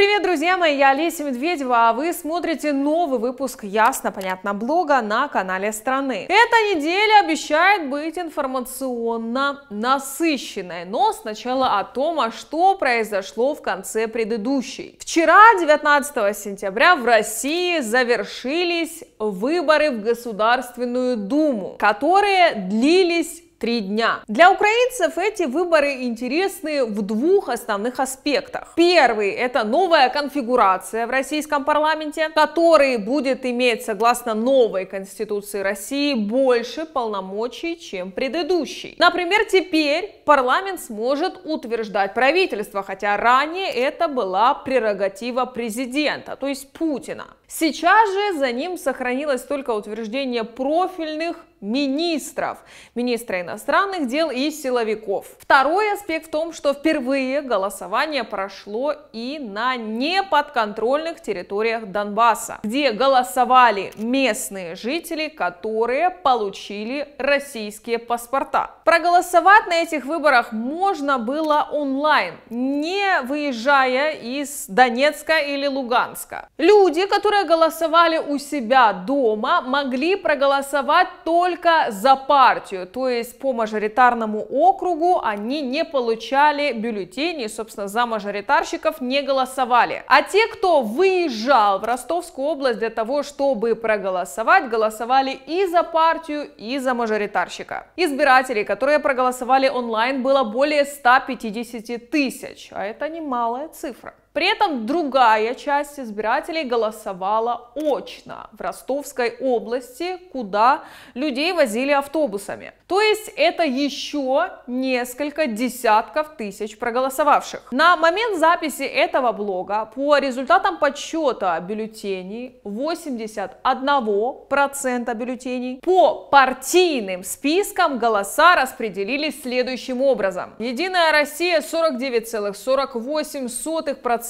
Привет, друзья мои, я Олеся Медведева, а вы смотрите новый выпуск «Ясно, понятно, блога» на канале страны. Эта неделя обещает быть информационно насыщенной, но сначала о том, а что произошло в конце предыдущей. Вчера, 19 сентября, в России завершились выборы в Государственную Думу, которые длились три дня. Для украинцев эти выборы интересны в двух основных аспектах. Первый – это новая конфигурация в российском парламенте, который будет иметь, согласно новой Конституции России, больше полномочий, чем предыдущий. Например, теперь парламент сможет утверждать правительство, хотя ранее это была прерогатива президента, то есть Путина. Сейчас же за ним сохранилось только утверждение профильных министров, министра иностранных дел и силовиков. Второй аспект в том, что впервые голосование прошло и на неподконтрольных территориях Донбасса, где голосовали местные жители, которые получили российские паспорта. Проголосовать на этих выборах можно было онлайн, не выезжая из Донецка или Луганска. Люди, которые голосовали у себя дома, могли проголосовать только за партию, то есть по мажоритарному округу они не получали бюллетени, собственно, за мажоритарщиков не голосовали. А те, кто выезжал в Ростовскую область для того, чтобы проголосовать, голосовали и за партию, и за мажоритарщика. Избирателей, которые проголосовали онлайн, было более 150 тысяч, а это немалая цифра. При этом другая часть избирателей голосовала очно в Ростовской области, куда людей возили автобусами. То есть это еще несколько десятков тысяч проголосовавших. На момент записи этого блога по результатам подсчета бюллетеней 81% бюллетеней по партийным спискам голоса распределились следующим образом. Единая Россия 49,48%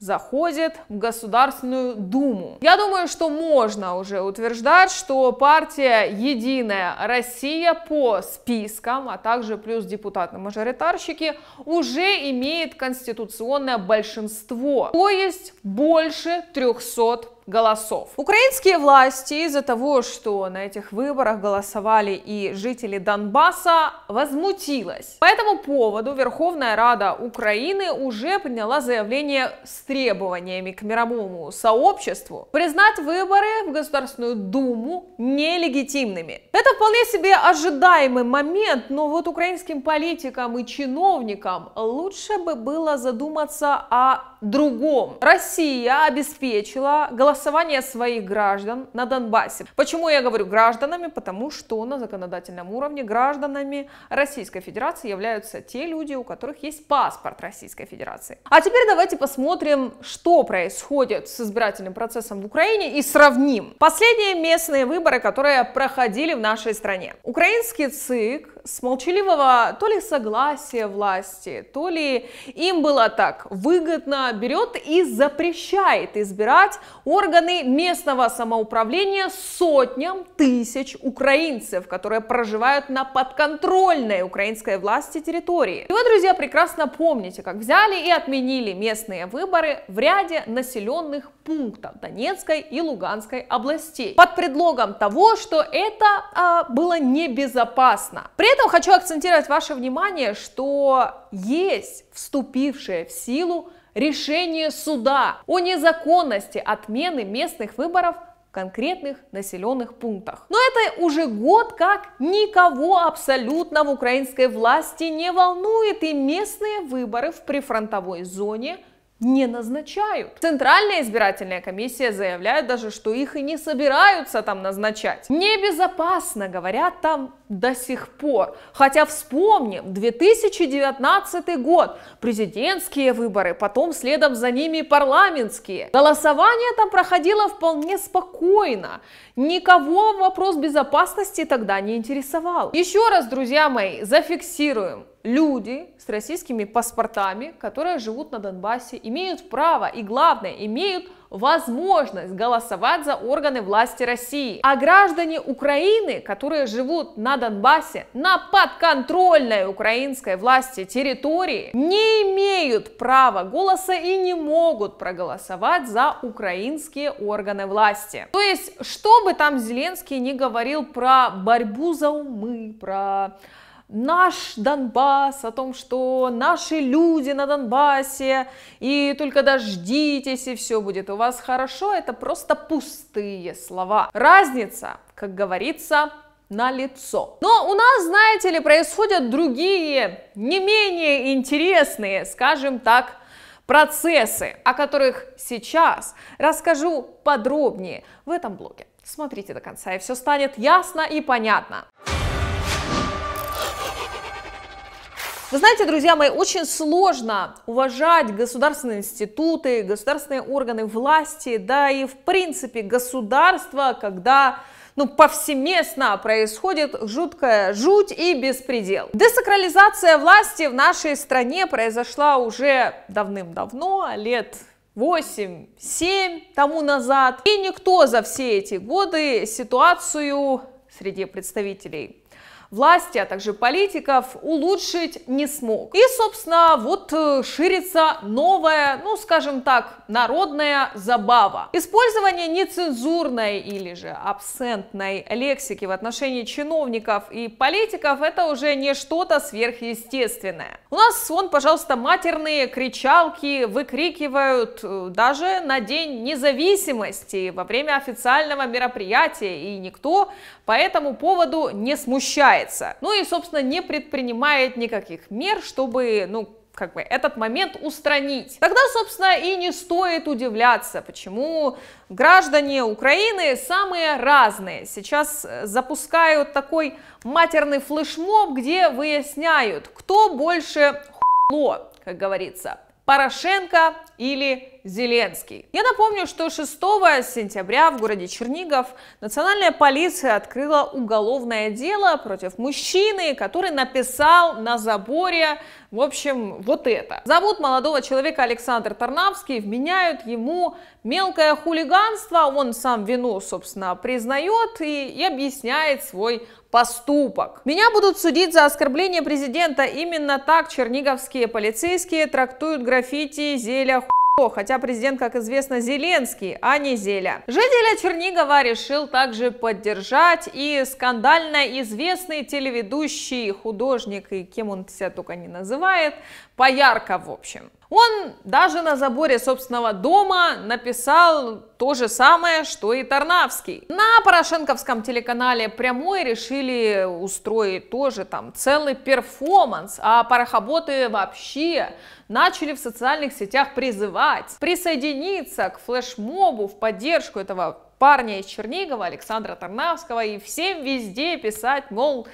заходит в Государственную Думу. Я думаю, что можно уже утверждать, что партия «Единая Россия» по спискам, а также плюс депутаты-мажоритарщики, уже имеет конституционное большинство, то есть больше 300 голосов. Украинские власти из-за того, что на этих выборах голосовали и жители Донбасса, возмутилась. По этому поводу Верховная Рада Украины уже приняла заявление с требованиями к мировому сообществу признать выборы в Государственную Думу нелегитимными. Это вполне себе ожидаемый момент, но вот украинским политикам и чиновникам лучше бы было задуматься о другом. Россия обеспечила голосование голосование своих граждан на Донбассе. Почему я говорю гражданами? Потому что на законодательном уровне гражданами Российской Федерации являются те люди, у которых есть паспорт Российской Федерации. А теперь давайте посмотрим, что происходит с избирательным процессом в Украине и сравним. Последние местные выборы, которые проходили в нашей стране. Украинский ЦИК с молчаливого то ли согласия власти, то ли им было так выгодно, берет и запрещает избирать органы местного самоуправления сотням тысяч украинцев, которые проживают на подконтрольной украинской власти территории. И вы, друзья, прекрасно помните, как взяли и отменили местные выборы в ряде населенных пунктов Донецкой и Луганской областей под предлогом того, что это а, было небезопасно. При этом хочу акцентировать ваше внимание, что есть вступившие в силу решение суда о незаконности отмены местных выборов конкретных населенных пунктах. Но это уже год как никого абсолютно в украинской власти не волнует и местные выборы в прифронтовой зоне – не назначают. Центральная избирательная комиссия заявляет даже, что их и не собираются там назначать. Небезопасно, говорят там до сих пор. Хотя вспомним, 2019 год, президентские выборы, потом следом за ними парламентские. Голосование там проходило вполне спокойно. Никого вопрос безопасности тогда не интересовал. Еще раз, друзья мои, зафиксируем люди с российскими паспортами, которые живут на Донбассе, имеют право и, главное, имеют возможность голосовать за органы власти России. А граждане Украины, которые живут на Донбассе, на подконтрольной украинской власти территории, не имеют права голоса и не могут проголосовать за украинские органы власти. То есть, что бы там Зеленский не говорил про борьбу за умы, про наш Донбасс, о том, что наши люди на Донбассе, и только дождитесь, и все будет у вас хорошо, это просто пустые слова. Разница, как говорится, на лицо. Но у нас, знаете ли, происходят другие, не менее интересные, скажем так, процессы, о которых сейчас расскажу подробнее в этом блоге. Смотрите до конца, и все станет ясно и понятно. Вы знаете, друзья мои, очень сложно уважать государственные институты, государственные органы власти, да и в принципе государство, когда ну, повсеместно происходит жуткая жуть и беспредел. Десакрализация власти в нашей стране произошла уже давным-давно, лет 8-7 тому назад. И никто за все эти годы ситуацию среди представителей власти, а также политиков улучшить не смог. И, собственно, вот э, ширится новая, ну, скажем так, народная забава. Использование нецензурной или же абсентной лексики в отношении чиновников и политиков это уже не что-то сверхъестественное. У нас, вон, пожалуйста, матерные кричалки выкрикивают э, даже на День независимости во время официального мероприятия, и никто по этому поводу не смущает добивается. Ну и, собственно, не предпринимает никаких мер, чтобы, ну, как бы этот момент устранить. Тогда, собственно, и не стоит удивляться, почему граждане Украины самые разные. Сейчас э, запускают такой матерный флешмоб, где выясняют, кто больше хуйло, как говорится, Порошенко или Зеленский. Я напомню, что 6 сентября в городе Чернигов национальная полиция открыла уголовное дело против мужчины, который написал на заборе, в общем, вот это. Зовут молодого человека Александр Тарнавский, вменяют ему мелкое хулиганство, он сам вину, собственно, признает и, и объясняет свой поступок. Меня будут судить за оскорбление президента. Именно так черниговские полицейские трактуют граффити зелья хотя президент, как известно, Зеленский, а не Зеля. Жителя Чернигова решил также поддержать и скандально известный телеведущий, художник и кем он себя только не называет, Поярко, в общем. Он даже на заборе собственного дома написал то же самое, что и Тарнавский. На порошенковском телеканале «Прямой» решили устроить тоже там целый перформанс, а парохоботы вообще начали в социальных сетях призывать присоединиться к флешмобу в поддержку этого парня из Чернигова, Александра Тарнавского, и всем везде писать, мол,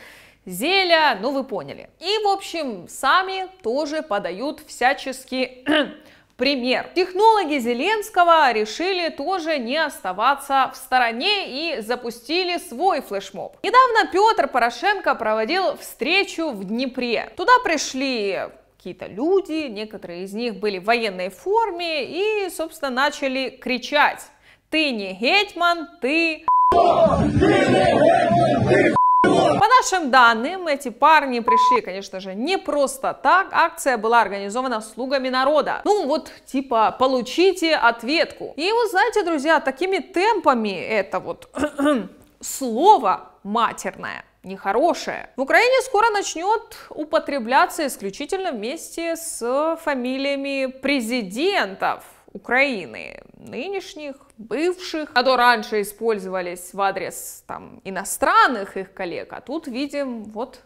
зелья, ну вы поняли. И, в общем, сами тоже подают всяческий пример. Технологи Зеленского решили тоже не оставаться в стороне и запустили свой флешмоб. Недавно Петр Порошенко проводил встречу в Днепре. Туда пришли какие-то люди, некоторые из них были в военной форме и, собственно, начали кричать. Ты не гетьман, ты... Ты не гетьман, ты по нашим данным, эти парни пришли, конечно же, не просто так. Акция была организована слугами народа. Ну вот, типа, получите ответку. И вот, знаете, друзья, такими темпами это вот слово матерное нехорошее. В Украине скоро начнет употребляться исключительно вместе с фамилиями президентов Украины, нынешних, бывших, а то раньше использовались в адрес там, иностранных их коллег, а тут видим вот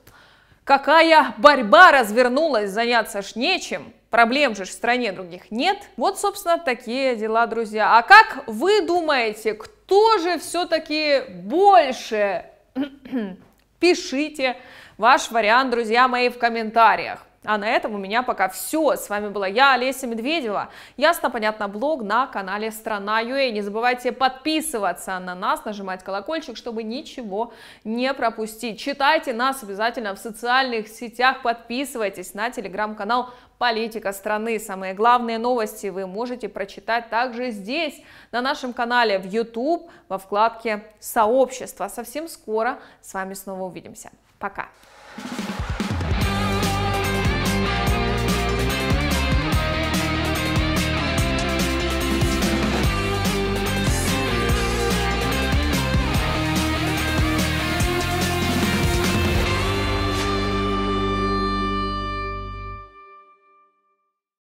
какая борьба развернулась, заняться ж нечем. Проблем же в стране других нет. Вот, собственно, такие дела, друзья. А как вы думаете, кто же все-таки больше? Пишите ваш вариант, друзья мои, в комментариях. А на этом у меня пока все. С вами была я, Олеся Медведева. Ясно, понятно, блог на канале Страна .ua. Э». Не забывайте подписываться на нас, нажимать колокольчик, чтобы ничего не пропустить. Читайте нас обязательно в социальных сетях, подписывайтесь на телеграм-канал политика страны. Самые главные новости вы можете прочитать также здесь, на нашем канале в YouTube, во вкладке «Сообщество». Совсем скоро с вами снова увидимся. Пока! Thank you